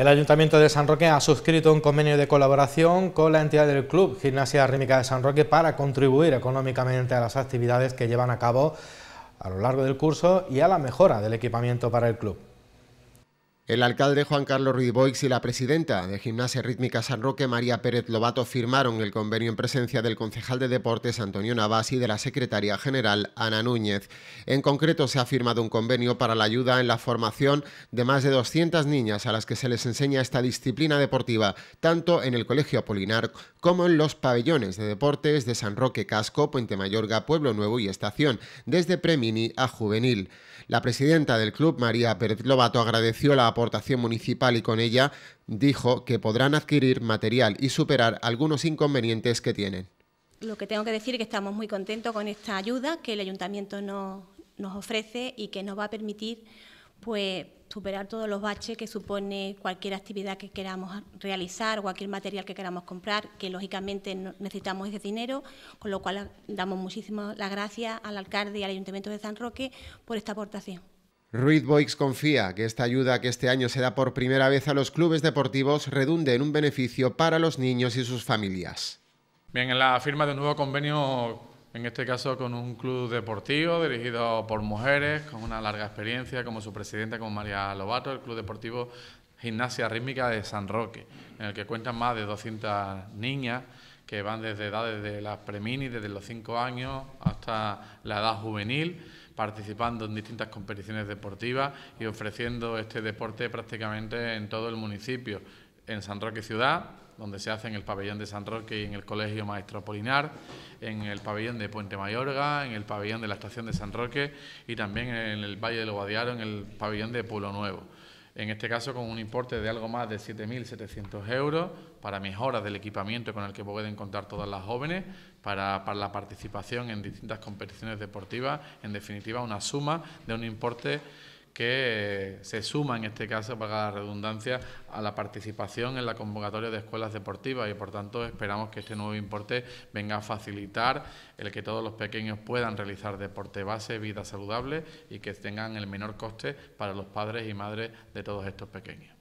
El Ayuntamiento de San Roque ha suscrito un convenio de colaboración con la entidad del Club Gimnasia Rítmica de San Roque para contribuir económicamente a las actividades que llevan a cabo a lo largo del curso y a la mejora del equipamiento para el club. El alcalde Juan Carlos Ruiz y la presidenta de Gimnasia Rítmica San Roque, María Pérez Lobato, firmaron el convenio en presencia del concejal de Deportes, Antonio Navas, y de la secretaria general, Ana Núñez. En concreto, se ha firmado un convenio para la ayuda en la formación de más de 200 niñas a las que se les enseña esta disciplina deportiva, tanto en el Colegio Apolinar como en los pabellones de deportes de San Roque Casco, Puente Mayorga, Pueblo Nuevo y Estación, desde premini a juvenil. La presidenta del club, María Pérez Lobato, agradeció la aportación municipal y con ella dijo que podrán adquirir material y superar algunos inconvenientes que tienen. Lo que tengo que decir es que estamos muy contentos con esta ayuda que el ayuntamiento nos, nos ofrece y que nos va a permitir pues superar todos los baches que supone cualquier actividad que queramos realizar, cualquier material que queramos comprar, que lógicamente necesitamos ese dinero, con lo cual damos muchísimas las gracias al alcalde y al Ayuntamiento de San Roque por esta aportación. Ruiz Boix confía que esta ayuda que este año se da por primera vez a los clubes deportivos redunde en un beneficio para los niños y sus familias. Bien, en la firma de un nuevo convenio, en este caso con un club deportivo dirigido por mujeres, con una larga experiencia como su presidenta, como María Lobato, el Club Deportivo Gimnasia Rítmica de San Roque, en el que cuentan más de 200 niñas que van desde edades de las preminis, desde los 5 años hasta la edad juvenil participando en distintas competiciones deportivas y ofreciendo este deporte prácticamente en todo el municipio, en San Roque Ciudad, donde se hace en el pabellón de San Roque y en el Colegio Maestro Polinar, en el pabellón de Puente Mayorga, en el pabellón de la Estación de San Roque y también en el Valle del Guadiaro, en el pabellón de Pueblo Nuevo en este caso con un importe de algo más de 7.700 euros para mejoras del equipamiento con el que pueden contar todas las jóvenes, para, para, la participación en distintas competiciones deportivas, en definitiva una suma de un importe que se suma en este caso, para la redundancia, a la participación en la convocatoria de escuelas deportivas y por tanto esperamos que este nuevo importe venga a facilitar el que todos los pequeños puedan realizar deporte base, vida saludable y que tengan el menor coste para los padres y madres de todos estos pequeños.